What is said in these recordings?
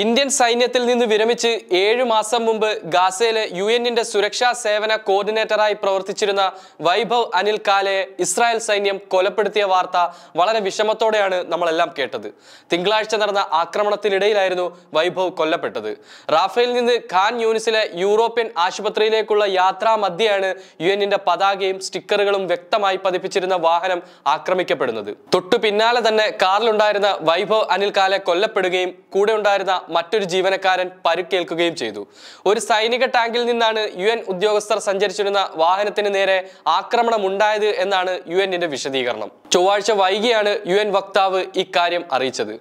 Indian സൈന്യത്തിൽ നിന്ന് വിരമിച്ച് ഏഴു മാസം മുമ്പ് ഗാസയിലെ യു എന്നിന്റെ സുരക്ഷാ സേവന കോർഡിനേറ്ററായി പ്രവർത്തിച്ചിരുന്ന വൈഭവ് അനിൽ കാലയെ ഇസ്രായേൽ സൈന്യം കൊലപ്പെടുത്തിയ വാർത്ത വളരെ വിഷമത്തോടെയാണ് നമ്മളെല്ലാം കേട്ടത് തിങ്കളാഴ്ച നടന്ന ആക്രമണത്തിനിടയിലായിരുന്നു വൈഭവ് കൊല്ലപ്പെട്ടത് റാഫേൽ നിന്ന് ഖാൻ യൂണിസിലെ യൂറോപ്യൻ ആശുപത്രിയിലേക്കുള്ള യാത്രാ മധ്യയാണ് യു എന്നിന്റെ പതാകയും സ്റ്റിക്കറുകളും വ്യക്തമായി പതിപ്പിച്ചിരുന്ന വാഹനം ആക്രമിക്കപ്പെടുന്നത് തൊട്ടു പിന്നാലെ തന്നെ കാറിലുണ്ടായിരുന്ന വൈഭവ് അനിൽ കാലെ കൊല്ലപ്പെടുകയും കൂടെ ഉണ്ടായിരുന്ന മറ്റൊരു ജീവനക്കാരൻ പരുക്കേൽക്കുകയും ചെയ്തു ഒരു സൈനിക ടാങ്കിൽ നിന്നാണ് യു എൻ ഉദ്യോഗസ്ഥർ സഞ്ചരിച്ചിരുന്ന വാഹനത്തിന് നേരെ ആക്രമണം ഉണ്ടായത് എന്നാണ് യു എന്നിന്റെ വിശദീകരണം ചൊവ്വാഴ്ച വൈകിയാണ് യു വക്താവ് ഇക്കാര്യം അറിയിച്ചത്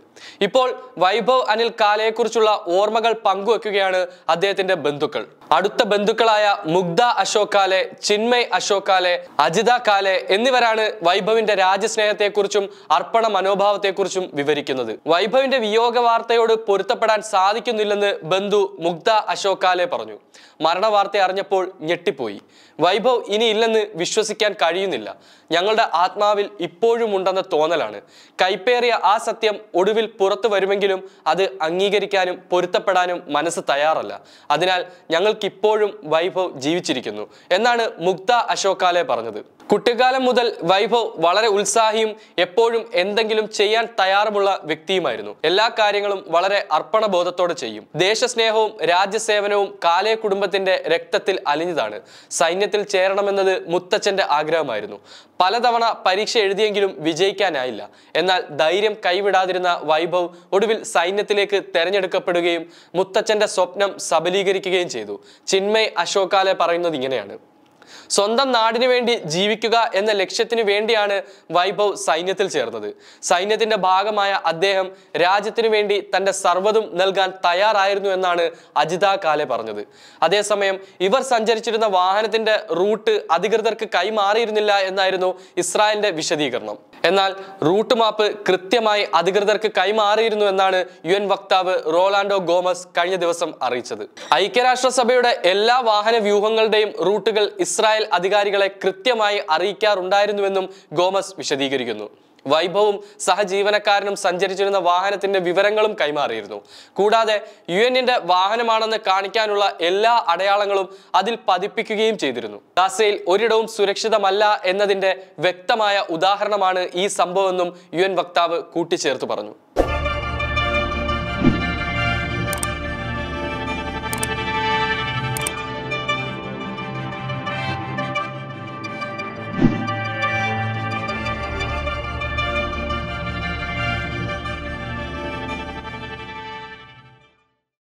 ഇപ്പോൾ വൈഭവ് അനിൽ കാലയെക്കുറിച്ചുള്ള ഓർമ്മകൾ പങ്കുവെക്കുകയാണ് അദ്ദേഹത്തിന്റെ ബന്ധുക്കൾ അടുത്ത ബന്ധുക്കളായ മുഗ്ധ അശോക് കാലെ ചിന്മയ് അശോക് കാലെ അജിത കാലെ എന്നിവരാണ് വൈഭവിന്റെ രാജ്യസ്നേഹത്തെക്കുറിച്ചും അർപ്പണ മനോഭാവത്തെക്കുറിച്ചും വിവരിക്കുന്നത് വൈഭവിന്റെ വിയോഗ വാർത്തയോട് പൊരുത്തപ്പെടാൻ സാധിക്കുന്നില്ലെന്ന് ബന്ധു മുഗ്ധ അശോക് കാലെ പറഞ്ഞു വാർത്ത അറിഞ്ഞപ്പോൾ ഞെട്ടിപ്പോയി വൈഭവ് ഇനി ഇല്ലെന്ന് വിശ്വസിക്കാൻ കഴിയുന്നില്ല ഞങ്ങളുടെ ആത്മാവിൽ ഇപ്പോഴും ഉണ്ടെന്ന തോന്നലാണ് കൈപ്പേറിയ ആ സത്യം ഒടുവിൽ പുറത്തു വരുമെങ്കിലും അത് അംഗീകരിക്കാനും പൊരുത്തപ്പെടാനും മനസ്സ് തയ്യാറല്ല അതിനാൽ ഞങ്ങൾക്കിപ്പോഴും വൈഭവ് ജീവിച്ചിരിക്കുന്നു എന്നാണ് മുക്ത അശോകാലെ പറഞ്ഞത് കുട്ടിക്കാലം മുതൽ വൈഭവ് വളരെ ഉത്സാഹിയും എപ്പോഴും എന്തെങ്കിലും ചെയ്യാൻ തയ്യാറുമുള്ള വ്യക്തിയുമായിരുന്നു എല്ലാ കാര്യങ്ങളും വളരെ അർപ്പണബോധത്തോടെ ചെയ്യും ദേശസ്നേഹവും രാജ്യസേവനവും കാലേ കുടുംബത്തിന്റെ രക്തത്തിൽ അലിഞ്ഞതാണ് സൈന്യത്തിൽ ചേരണമെന്നത് മുത്തച്ഛന്റെ ആഗ്രഹമായിരുന്നു പലതവണ പരീക്ഷ എഴുതിയെങ്കിലും വിജയിക്കാനായില്ല എന്നാൽ ധൈര്യം കൈവിടാതിരുന്ന വൈഭവ് ഒടുവിൽ സൈന്യത്തിലേക്ക് തെരഞ്ഞെടുക്കപ്പെടുകയും മുത്തച്ഛന്റെ സ്വപ്നം സബലീകരിക്കുകയും ചെയ്തു ചിന്മയ് അശോകാലെ പറയുന്നത് ഇങ്ങനെയാണ് സ്വന്തം നാടിനു വേണ്ടി ജീവിക്കുക എന്ന ലക്ഷ്യത്തിനു വേണ്ടിയാണ് വൈഭവ് സൈന്യത്തിൽ ചേർന്നത് സൈന്യത്തിന്റെ ഭാഗമായ അദ്ദേഹം രാജ്യത്തിനു വേണ്ടി തന്റെ സർവ്വതും നൽകാൻ തയ്യാറായിരുന്നു എന്നാണ് അജിത കാലെ പറഞ്ഞത് അതേസമയം ഇവർ സഞ്ചരിച്ചിരുന്ന വാഹനത്തിന്റെ റൂട്ട് അധികൃതർക്ക് കൈമാറിയിരുന്നില്ല എന്നായിരുന്നു ഇസ്രായേലിന്റെ വിശദീകരണം എന്നാൽ റൂട്ട് മാപ്പ് കൃത്യമായി അധികൃതർക്ക് കൈമാറിയിരുന്നു എന്നാണ് യു എൻ വക്താവ് റോളാൻഡോ ഗോമസ് കഴിഞ്ഞ ദിവസം അറിയിച്ചത് ഐക്യരാഷ്ട്രസഭയുടെ എല്ലാ വാഹന വ്യൂഹങ്ങളുടെയും റൂട്ടുകൾ ഇസ്രായേൽ ഇസ്രായേൽ അധികാരികളെ കൃത്യമായി അറിയിക്കാറുണ്ടായിരുന്നുവെന്നും ഗോമസ് വിശദീകരിക്കുന്നു വൈഭവും സഹജീവനക്കാരനും സഞ്ചരിച്ചിരുന്ന വാഹനത്തിന്റെ വിവരങ്ങളും കൈമാറിയിരുന്നു കൂടാതെ യു എന്നിന്റെ വാഹനമാണെന്ന് കാണിക്കാനുള്ള എല്ലാ അടയാളങ്ങളും അതിൽ പതിപ്പിക്കുകയും ചെയ്തിരുന്നു ഗാസയിൽ ഒരിടവും സുരക്ഷിതമല്ല എന്നതിന്റെ വ്യക്തമായ ഉദാഹരണമാണ് ഈ സംഭവമെന്നും യു വക്താവ് കൂട്ടിച്ചേർത്ത് പറഞ്ഞു